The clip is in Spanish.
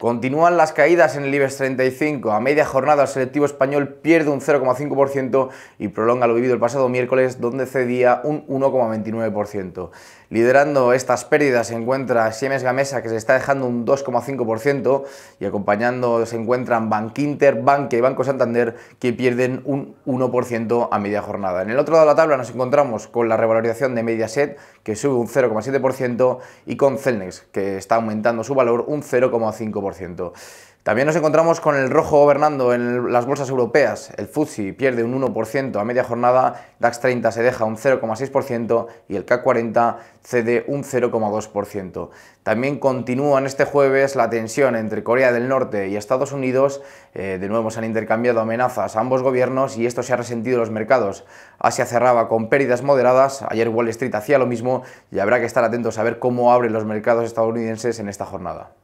Continúan las caídas en el IBEX 35. A media jornada el selectivo español pierde un 0,5% y prolonga lo vivido el pasado miércoles donde cedía un 1,29%. Liderando estas pérdidas se encuentra Siemens Gamesa que se está dejando un 2,5% y acompañando se encuentran Inter, Banque y Banco Santander que pierden un 1% a media jornada. En el otro lado de la tabla nos encontramos con la revalorización de Mediaset que sube un 0,7% y con Celnex que está aumentando su valor un 0,5%. También nos encontramos con el rojo gobernando en las bolsas europeas. El Fusi pierde un 1% a media jornada, DAX 30 se deja un 0,6% y el K 40 cede un 0,2%. También continúa en este jueves la tensión entre Corea del Norte y Estados Unidos. Eh, de nuevo se han intercambiado amenazas a ambos gobiernos y esto se ha resentido en los mercados. Asia cerraba con pérdidas moderadas, ayer Wall Street hacía lo mismo y habrá que estar atentos a ver cómo abren los mercados estadounidenses en esta jornada.